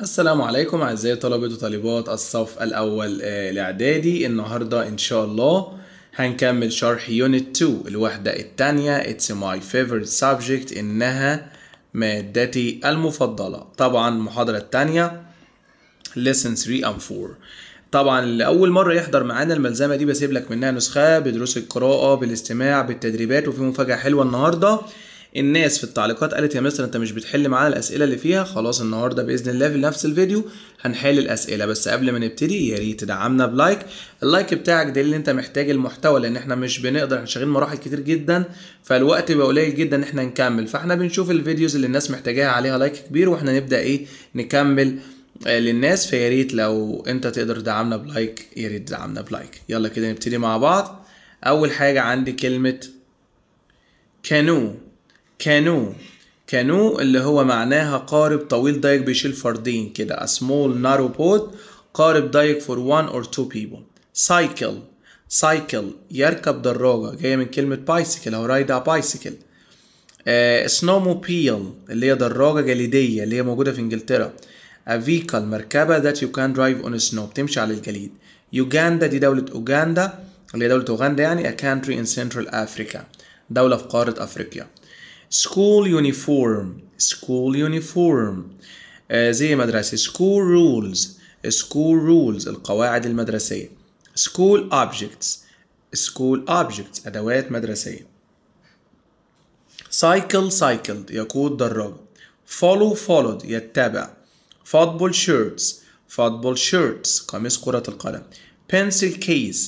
السلام عليكم اعزائي طلبه وطالبات الصف الاول آه، الاعدادي النهارده ان شاء الله هنكمل شرح يونت 2 الوحده الثانيه اتس ماي فيفورت سبجكت انها مادتي المفضله طبعا المحاضره الثانيه lesson 3 and 4 طبعا اللي اول مره يحضر معانا الملزمه دي بسيب لك منها نسخه بدروس القراءه بالاستماع بالتدريبات وفي مفاجاه حلوه النهارده الناس في التعليقات قالت يا مستر انت مش بتحل معانا الاسئله اللي فيها خلاص النهارده باذن الله في نفس الفيديو هنحل الاسئله بس قبل ما نبتدي يا ريت تدعمنا بلايك اللايك بتاعك ده اللي انت محتاج المحتوى لان احنا مش بنقدر احنا شغالين مراحل كتير جدا فالوقت بقى قليل جدا ان احنا نكمل فاحنا بنشوف الفيديوز اللي الناس محتاجاها عليها لايك كبير واحنا نبدا ايه نكمل آه، للناس فيا ريت لو انت تقدر تدعمنا بلايك يا ريت تدعمنا بلايك يلا كده نبتدي مع بعض اول حاجه عندي كلمه كانو كانو كانو اللي هو معناها قارب طويل ضيق بيشيل فردين كده a small narrow boat قارب ضيق for one or two people cycle cycle يركب دراجة جاية من كلمة bicycle أو ride a bicycle آه snowmobile اللي هي دراجة جليدية اللي هي موجودة في إنجلترا a vehicle مركبة that you can drive on snow بتمشي على الجليد يوغندا دي دولة أوغندا اللي هي دولة أوغندا يعني a country in Central Africa دولة في قارة أفريقيا school uniform school uniform زي مدرسة school rules school rules القواعد المدرسية school objects school objects أدوات مدرسية cycle cycled يقود دراجة follow followed يتبع football shirts football shirts قميص كرة القدم pencil case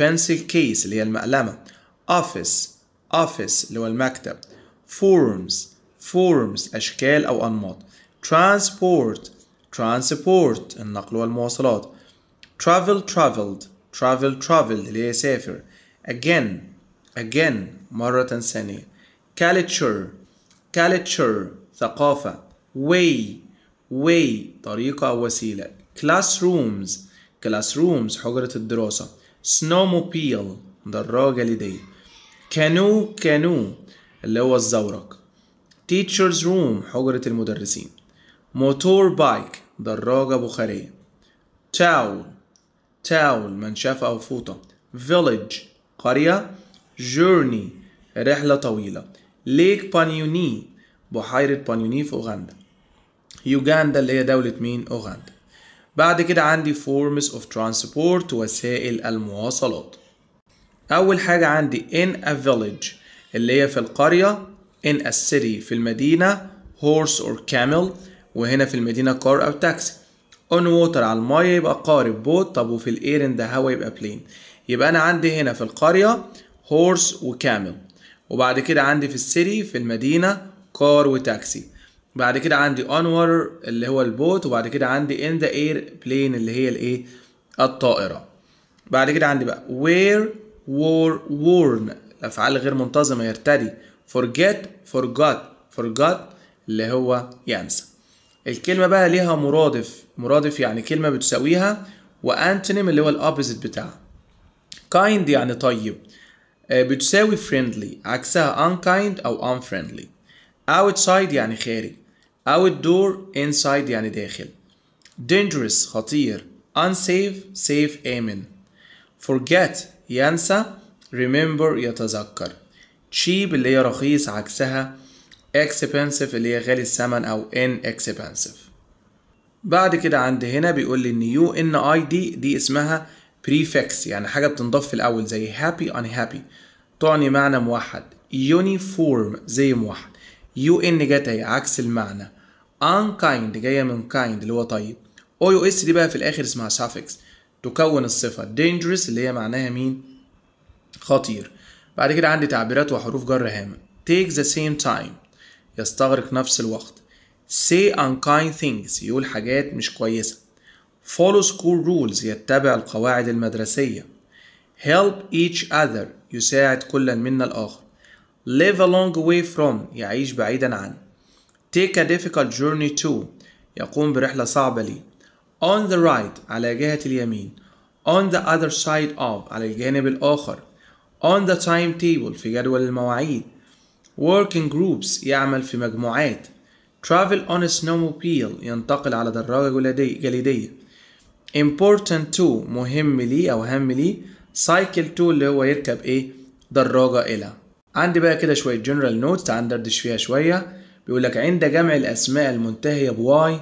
pencil case اللي هي المقلمة office office اللي هو المكتب forms forms أشكال أو أنماط transport transport النقل والمواصلات travel traveled travel traveled اللي هي سافر again again مرة ثانية culture culture ثقافة way way طريقة أو وسيلة classrooms classrooms حجرة الدراسة snowmobile دراجة لدي canoe canoe اللي هو الزورق teacher's room حجرة المدرسين موتور بايك دراجة بخارية تاول تاول منشفة أو فوطة village قرية journey رحلة طويلة ليك بانيوني بحيرة بانيوني في أوغندا يوغندا اللي هي دولة مين أوغندا بعد كده عندي forms of transport وسائل المواصلات أول حاجة عندي in a village اللي هي في القرية in a city في المدينة horse or camel وهنا في المدينة car أو taxi on water على الماية يبقى قارب بوت طب وفي الاير ان ده هوا يبقى بلين يبقى أنا عندي هنا في القرية horse و camel وبعد كده عندي في السيتي في المدينة و وتاكسي بعد كده عندي on water اللي هو البوت وبعد كده عندي in the air plane اللي هي الايه الطائرة بعد كده عندي بقى where were worn الأفعال غير منتظمة يرتدي forget forgot forgot اللي هو ينسى الكلمة بقى ليها مرادف مرادف يعني كلمة بتساويها وأنتونيم اللي هو الأوبزيت بتاعها kind يعني طيب آه، بتساوي friendly عكسها unkind أو unfriendly outside يعني خارج outdoor inside يعني داخل dangerous خطير unsafe safe آمن forget ينسى remember يتذكر cheap اللي هي رخيص عكسها expensive اللي هي غالي الثمن أو inexpensive بعد كده عند هنا بيقول لي إن يو إن آي دي دي اسمها prefix يعني حاجة بتنضاف في الأول زي happy unhappy تعني معنى موحد uniform زي موحد يو إن جت أهي عكس المعنى unkind جاية من kind اللي هو طيب او يو اس دي بقى في الآخر اسمها suffix تكون الصفة dangerous اللي هي معناها مين؟ خطير بعد كده عندي تعبيرات وحروف جر هامة take the same time يستغرق نفس الوقت say unkind things يقول حاجات مش كويسة follow school rules يتبع القواعد المدرسية help each other يساعد كل منا الآخر live a long way from يعيش بعيدا عنه take a difficult journey to يقوم برحلة صعبة ليه on the right على جهة اليمين on the other side of على الجانب الآخر on the timetable في جدول المواعيد working groups يعمل في مجموعات travel on a snowmobile ينتقل على دراجة جليدية important to مهم لي أو هام لي cycle to اللي هو يركب إيه دراجة إلى عندي بقى كده شوية general notes تعال ندردش فيها شوية بيقول لك عند جمع الأسماء المنتهية بواي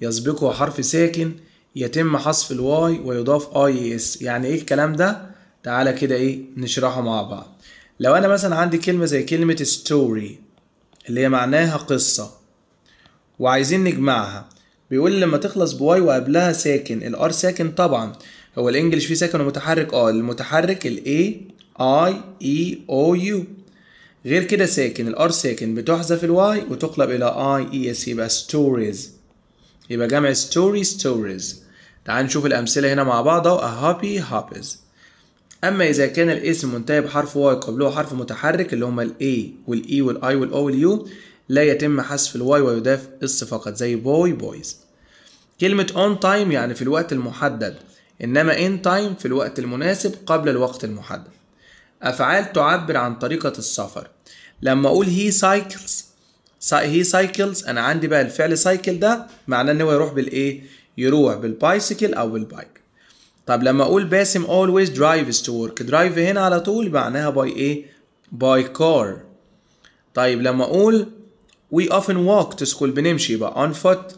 يسبقها حرف ساكن يتم حذف الواي ويضاف اي اس يعني ايه الكلام ده تعالى كده ايه نشرحه مع بعض لو انا مثلا عندي كلمه زي كلمه ستوري اللي هي معناها قصه وعايزين نجمعها بيقول لما تخلص بواي وقبلها ساكن الار ساكن طبعا هو الانجليش فيه ساكن ومتحرك اه المتحرك الاي اي اي او يو غير كده ساكن الار ساكن بتحذف الواي وتقلب الى اي اي اس يبقى ستوريز يبقى جمع ستوري ستوريز تعال نشوف الامثله هنا مع بعض اهو هابز اما اذا كان الاسم منتهي بحرف واي قبله حرف متحرك اللي هما الاي والاي e والاي والاو واليو لا يتم حذف الواي ويضاف اس فقط زي بوي بويز كلمة on time يعني في الوقت المحدد إنما in time في الوقت المناسب قبل الوقت المحدد أفعال تعبر عن طريقة السفر لما أقول هي cycles هي سايكلز أنا عندي بقى الفعل cycle ده معناه إن هو يروح بالإيه؟ يروح بالبايسيكل أو بالبايك طب لما اقول باسم always drives to work درايف هنا على طول معناها by ايه by car طيب لما اقول we often walk to school بنمشي بقى on foot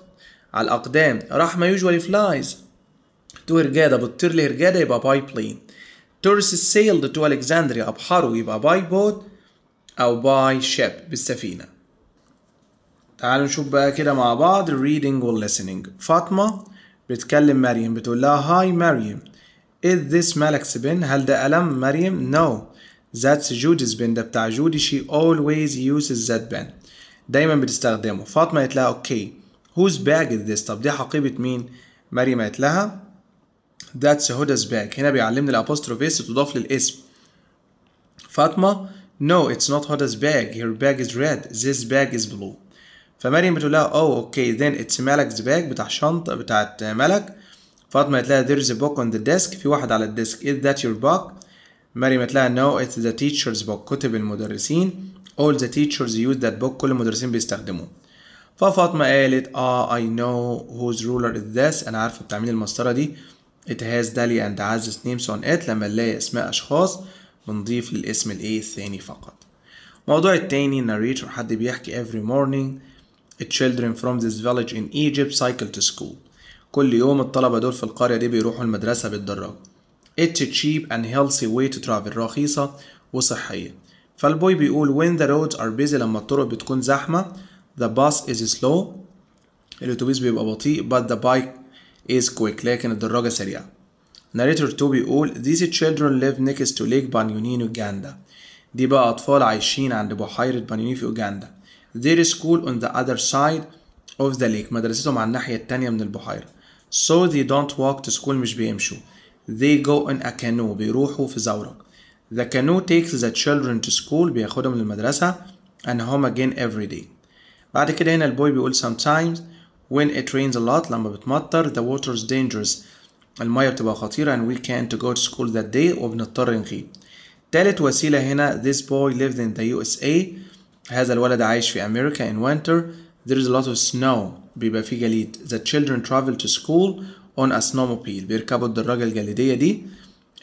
على الاقدام رحمه usually flies تو هرجاده بتطير لهرجاده يبقى by plane تورس سيل تو الكساندريا أبحروا يبقى by boat أو by ship بالسفينة تعالوا نشوف بقى كده مع بعض reading و listening فاطمة بتكلم مريم بتقول لها هاي مريم is this Malak's bin هل ده قلم مريم no that's Judy's bin ده بتاع جودي she always uses that bin دايما بتستخدمه فاطمة قالت لها اوكي whose bag is this طب دي حقيبة مين مريم قالت لها that's Huda's bag هنا بيعلمنا الابوستروف اس تضاف للاسم فاطمة no it's not Huda's bag her bag is red this bag is blue فمريم بتقول لها اوه اوكي ذن اتس مالك's باج بتاع شنطة بتاعت ملك فاطمة قالت لها there's a book on the desk في واحد على الديسك is that your book مريم قالت لها no it's the teacher's book كتب المدرسين all the teachers use that book كل المدرسين بيستخدموه ففاطمة قالت اه I know whose ruler is this أنا عارفة بتاع مين المسطرة دي it has Dali and Az's names on it لما نلاقي أسماء أشخاص بنضيف للاسم الإيه الثاني فقط الموضوع التاني narrator حد بيحكي every morning children from this village in Egypt cycle to school كل يوم الطلبة دول في القرية دي بيروحوا المدرسة بالدراجة It's a cheap and healthy way to travel رخيصة وصحية فالبوي بيقول when the roads are busy لما الطرق بتكون زحمة the bus is slow الأتوبيس بيبقى بطيء but the bike is quick لكن الدراجة سريعة narrator 2 بيقول these children live next to lake Banyunin Uganda دي بقى أطفال عايشين عند بحيرة بانيوني في أوغندا. their school on the other side of the lake مدرستهم على الناحية التانية من البحيرة so they don't walk to school مش بيمشوا they go in a canoe بيروحوا في زورق the canoe takes the children to school بياخدهم للمدرسة and home again every day بعد كده هنا البوي بيقول sometimes when it rains a lot لما بتمطر the water is dangerous المية بتبقى خطيرة and we can't go to school that day وبنضطر نغيب تالت وسيلة هنا this boy lived in the USA هذا الولد عايش في أمريكا in winter there is a lot of snow بيبقى فيه جليد the children travel to school on a snowmobile بيركبوا الدراجة الجليدية دي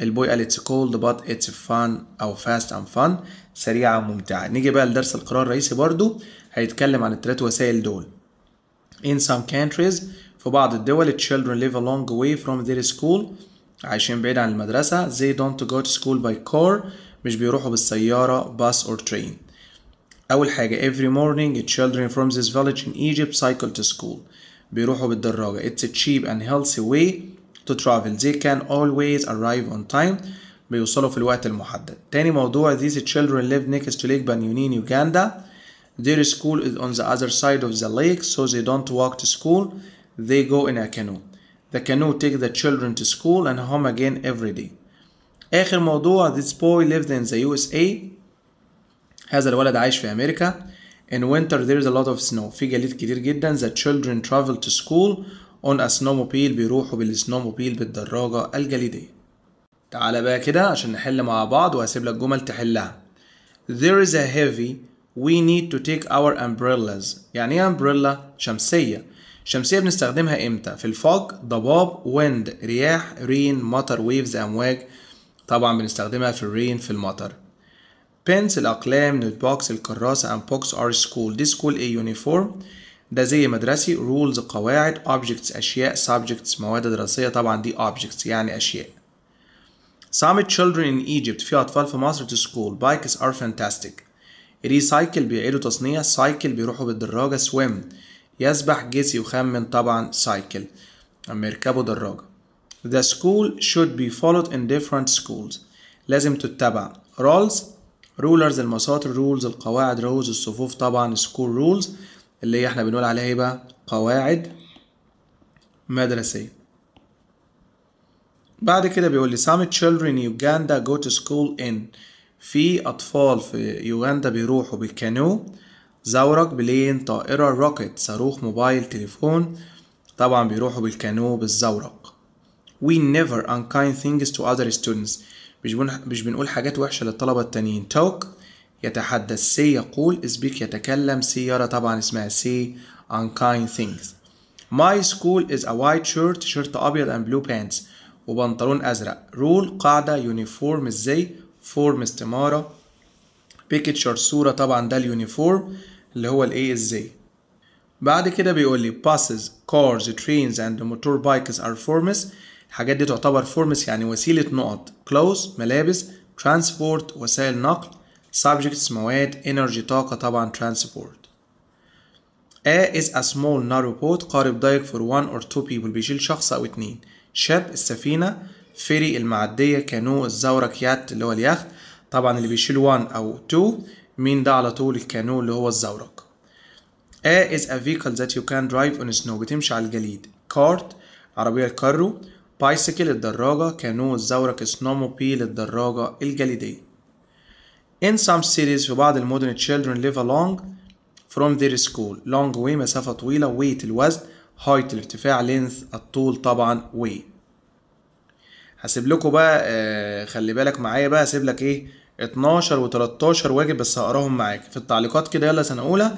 البوي قال it's cold but it's fun أو fast and fun سريعة وممتعة نيجي بقى لدرس القراءة الرئيسي برضو هيتكلم عن التلات وسائل دول in some countries في بعض الدول children live a long way from their school عايشين بعيد عن المدرسة they don't go to school by car مش بيروحوا بالسيارة bus or train أول حاجة every morning children from this village in Egypt cycle to school بيروحوا بالدراجة it's a cheap and healthy way to travel they can always arrive on time بيوصلوا في الوقت المحدد تاني موضوع these children live next to Lake Banyunin Uganda their school is on the other side of the lake so they don't walk to school they go in a canoe the canoe takes the children to school and home again every day آخر موضوع this boy lived in the USA هذا الولد عايش في أمريكا In winter there is a lot of snow في جليد كتير جدا The children travel to school on a snowmobile بيروحوا بالسنوموبيل بالدراجة الجليدية تعالى بقى كده عشان نحل مع بعض وهسيب لك جمل تحلها There is a heavy we need to take our umbrellas يعني ايه امبريلا شمسية شمسية بنستخدمها امتى في الفوق ضباب wind رياح rain مطر waves امواج طبعا بنستخدمها في الرين في المطر بنس الأقلام نوت بوكس الكراسة and books are school دي school a uniform ده زي مدرسي rules قواعد objects أشياء subjects مواد دراسية طبعا دي objects يعني أشياء Some children in Egypt في أطفال في مصر to school bikes are fantastic recycle بيعيدوا تصنيع cycle بيروحوا بالدراجة swim يسبح جيسي يخمن طبعا cycle أما يركبوا دراجة The school should be followed in different schools لازم تتبع rules رولرز المساطر رولز القواعد روز الصفوف طبعا سكول رولز اللي هي احنا بنقول عليها ايه بقى قواعد مدرسيه بعد كده بيقول لي some children in Uganda go to school in في أطفال في يوغندا بيروحوا بالكانو زورق بلين طائرة روكت صاروخ موبايل تليفون طبعا بيروحوا بالكانو بالزورق we never unkind things to other students مش مش بنقول حاجات وحشة للطلبة التانيين توك يتحدث سي يقول سبيك يتكلم سيارة طبعا اسمها سي unkind things my school is a white shirt شيرت أبيض and blue pants وبنطلون أزرق رول قاعدة يونيفورم ازاي فورم استمارة بيكتشر صورة طبعا ده اليونيفورم اللي هو الايه ازاي بعد كده بيقول لي كارز ترينز اند موتور بايكس ار فورمز الحاجات دي تعتبر فورمس يعني وسيلة نقط كلوز ملابس ترانسبورت وسائل نقل subjects مواد energy طاقة طبعا transport A is a small narrow boat قارب ضيق for one or two people بيشيل شخص أو اتنين شاب السفينة فيري المعدية كانو الزورق يات اللي هو اليخت طبعا اللي بيشيل one أو two مين ده على طول الكانو اللي هو الزورق A is a vehicle that you can drive on snow بتمشي على الجليد cart عربية الكارو بايسكل الدراجة كانو الزورق بي للدراجة الجليدية In some cities في بعض المدن children live along from their school long way مسافة طويلة weight الوزن height الارتفاع length الطول طبعا way هسيب لكم بقى آه، خلي بالك معايا بقى هسيب لك ايه 12 و13 واجب بس هقراهم معاك في التعليقات كده يلا سنة أولى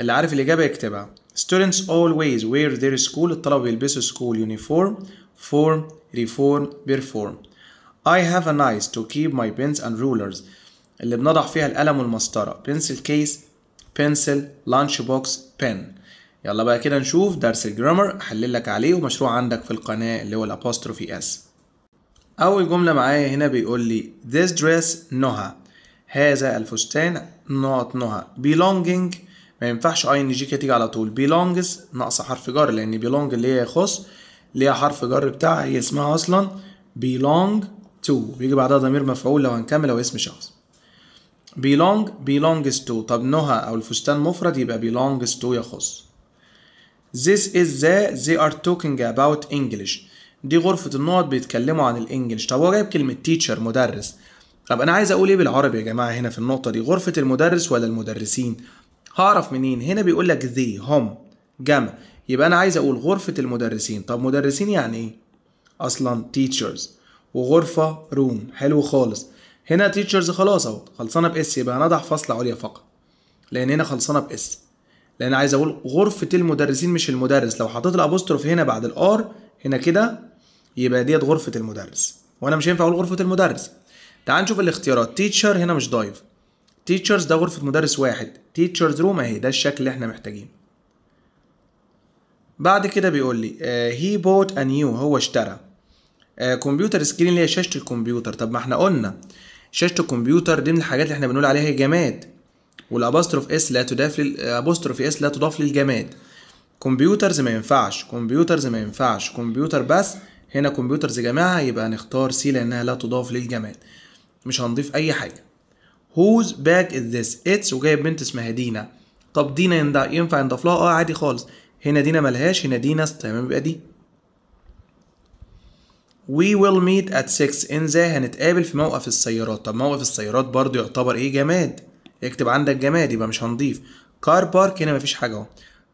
اللي عارف الإجابة يكتبها students always wear their school الطلبة بيلبسوا school uniform form reform perform I have a nice to keep my pens and rulers اللي بنضع فيها القلم والمسطرة pencil case pencil lunch box pen يلا بقى كده نشوف درس الجرامر احلل لك عليه ومشروع عندك في القناة اللي هو الابوستروفي اس اول جملة معايا هنا بيقول لي this dress نهى هذا الفستان نقط نهى belonging ما ينفعش اي ان جي كده تيجي على طول بيلونجز ناقص حرف جر لان بيلونج اللي هي يخص ليها حرف جر بتاعها هي اسمها اصلا بيلونج تو بيجي بعدها ضمير مفعول لو هنكمل او اسم شخص بيلونج belongs to طب نهى او الفستان مفرد يبقى belongs to يخص This is the they are talking about English دي غرفة النقط بيتكلموا عن الانجلش طب هو جايب كلمة teacher مدرس طب انا عايز اقول ايه بالعربي يا جماعة هنا في النقطة دي غرفة المدرس ولا المدرسين هعرف منين هنا بيقول لك ذي هم جمع يبقى انا عايز اقول غرفه المدرسين طب مدرسين يعني ايه اصلا تيتشرز وغرفه روم حلو خالص هنا تيتشرز خلاص اهو خلصانه باس يبقى هنضع فاصله عليا فقط لان هنا خلصانه باس لان عايز اقول غرفه المدرسين مش المدرس لو حطيت الابوستروف هنا بعد الار هنا كده يبقى ديت غرفه المدرس وانا مش هينفع اقول غرفه المدرس تعال نشوف الاختيارات تيتشر هنا مش ضايف تيتشرز ده غرفة مدرس واحد تيتشرز روم اهي ده الشكل اللي احنا محتاجينه بعد كده بيقول لي هي بوت ا نيو هو اشترى كمبيوتر آه، سكرين اللي هي شاشة الكمبيوتر طب ما احنا قلنا شاشة الكمبيوتر دي من الحاجات اللي احنا بنقول عليها هي جماد والابوستروف اس لا تضاف للابوستروف اس لا تضاف للجماد كمبيوترز ما ينفعش كمبيوترز ما ينفعش كمبيوتر بس هنا كمبيوترز جماعة يبقى هنختار سي لانها لا تضاف للجماد مش هنضيف اي حاجة هوز باك is this اتس وجايب بنت اسمها دينا طب دينا ينفع ينضاف لها اه عادي خالص هنا دينا ملهاش هنا دينا تمام يبقى دي We will meet at 6 in ذا هنتقابل في موقف السيارات طب موقف السيارات برضو يعتبر ايه جماد اكتب عندك جماد يبقى مش هنضيف كار بارك هنا مفيش حاجة اهو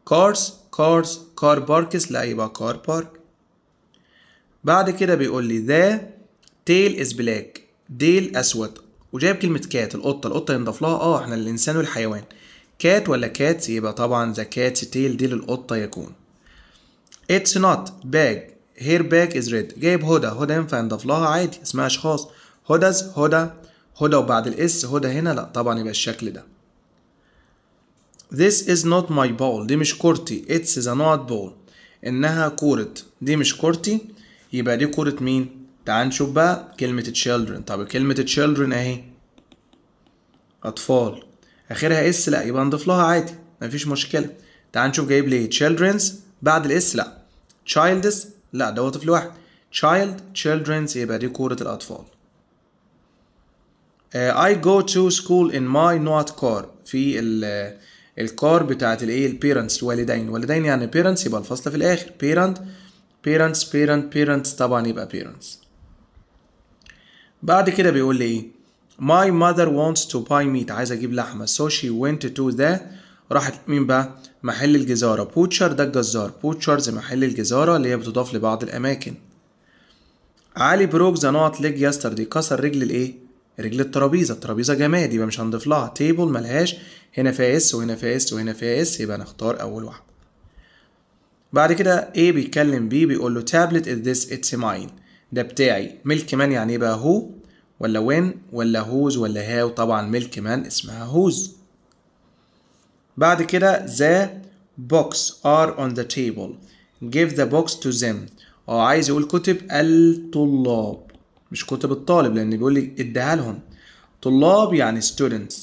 كارز كارز كار باركس لا يبقى كار بارك بعد كده بيقول لي ذا تيل از بلاك ديل اسود وجايب كلمة كات القطة القطة ينضاف لها اه احنا الإنسان والحيوان كات ولا كات يبقى طبعا ذا كات تيل دي للقطة يكون اتس نوت باج هير باج از ريد جايب هدى هدى ينفع ينضاف لها عادي اسمها أشخاص هدز هدى هدى وبعد الاس هدى هنا لأ طبعا يبقى الشكل ده This is not my ball دي مش كورتي It's the not ball إنها كورة دي مش كورتي يبقى دي كورة مين؟ تعال نشوف بقى كلمة children طب كلمة children اهي أطفال آخرها اس لأ يبقى نضيف لها عادي مفيش مشكلة تعال نشوف جايب لي children's بعد الاس لأ child's لأ ده هو طفل واحد child children's يبقى دي كورة الأطفال آه، I go to school in my not car في ال الكار بتاعت الايه البيرنتس الوالدين الوالدين يعني بيرنتس يبقى الفصل في الاخر بيرنت بيرنتس بيرنت بيرنتس طبعا يبقى بيرنتس بعد كده بيقول لي ايه My mother wants to buy meat عايزة أجيب لحمة so she went to the راحت مين بقى محل الجزارة بوتشر ده الجزار بوتشرز محل الجزارة اللي هي بتضاف لبعض الأماكن علي بروك ذا نوت ليج يستردي كسر رجل الايه رجل الترابيزه الترابيزه جماد يبقى مش هنضيف لها تيبل ملهاش هنا فيها اس وهنا فيها اس وهنا فيها اس يبقى نختار اول واحده بعد كده ايه بيتكلم B بيقول له تابلت از ذس اتس ماين ده بتاعي ملك من يعني ايه بقى هو ولا وين ولا هوز ولا هاو طبعا ملك مان اسمها هوز بعد كده the books are on the table give the books to them اه عايز يقول كتب الطلاب مش كتب الطالب لان بيقول لي اديها لهم طلاب يعني students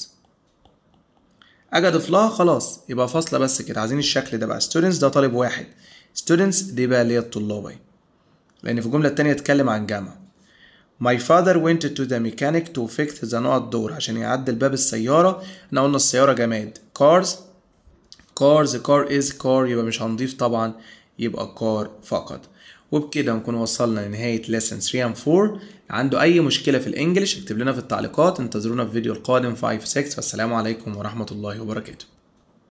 اجي اضيف لها خلاص يبقى فاصله بس كده عايزين الشكل ده بقى students ده طالب واحد students دي بقى اللي هي الطلاب لان في الجمله الثانيه اتكلم عن جامعه My father went to the mechanic to fix the نقط دور عشان يعدل باب السيارة احنا قلنا السيارة جماد cars cars car is car يبقى مش هنضيف طبعا يبقى car فقط وبكده نكون وصلنا لنهاية lesson 3 and 4 عنده أي مشكلة في الإنجليش اكتب لنا في التعليقات انتظرونا في الفيديو القادم 5 6 والسلام عليكم ورحمة الله وبركاته